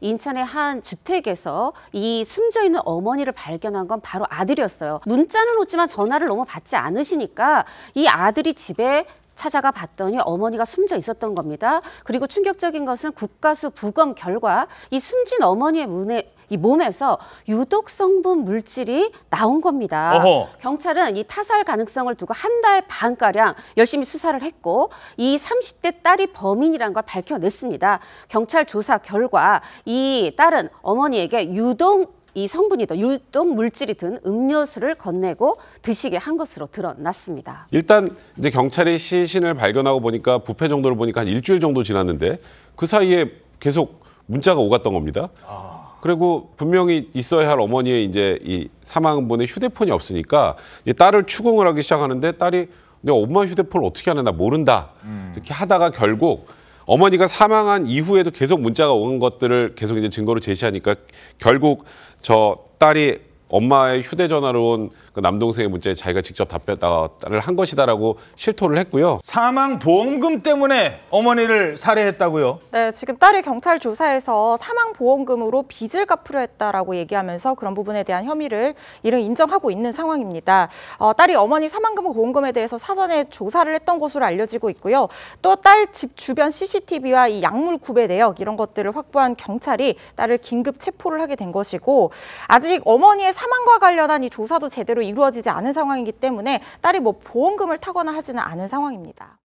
인천의 한 주택에서 이 숨져 있는 어머니를 발견한 건 바로 아들이었어요. 문자는 오지만 전화를 너무 받지 않으시니까 이 아들이 집에 찾아가 봤더니 어머니가 숨져 있었던 겁니다. 그리고 충격적인 것은 국가수 부검 결과 이 숨진 어머니의 문에 이 몸에서 유독 성분 물질이 나온 겁니다. 어허. 경찰은 이 타살 가능성을 두고 한 달 반가량 열심히 수사를 했고 이 30대 딸이 범인이라는걸 밝혀냈습니다. 경찰 조사 결과 이 딸은 어머니에게 유독이 성분이 더 유독 물질이 든 음료수를 건네고 드시게 한 것으로 드러났습니다. 일단 이제 경찰이 시신을 발견하고 보니까 부패 정도를 보니까 한 일주일 정도 지났는데 그 사이에 계속 문자가 오갔던 겁니다. 아... 그리고 분명히 있어야 할 어머니의 이제 이 사망분의 휴대폰이 없으니까 이제 딸을 추궁을 하기 시작하는데 딸이 내 엄마 휴대폰을 어떻게 하느냐 모른다 음. 이렇게 하다가 결국 어머니가 사망한 이후에도 계속 문자가 온 것들을 계속 이제 증거로 제시하니까 결국 저 딸이 엄마의 휴대전화로 온그 남동생의 문제에 자기가 직접 답변을 어, 한 것이다라고 실토를 했고요. 사망 보험금 때문에 어머니를 살해했다고요? 네, 지금 딸이 경찰 조사에서 사망 보험금으로 빚을 갚으려 했다라고 얘기하면서 그런 부분에 대한 혐의를 이를 인정하고 있는 상황입니다. 어, 딸이 어머니 사망금 보험금에 대해서 사전에 조사를 했던 것으로 알려지고 있고요. 또 딸 집 주변 CCTV와 이 약물 구배 내역 이런 것들을 확보한 경찰이 딸을 긴급 체포를 하게 된 것이고 아직 어머니의 사망과 관련한 이 조사도 제대로 이루어지지 않은 상황이기 때문에 딸이 뭐 보험금을 타거나 하지는 않은 상황입니다.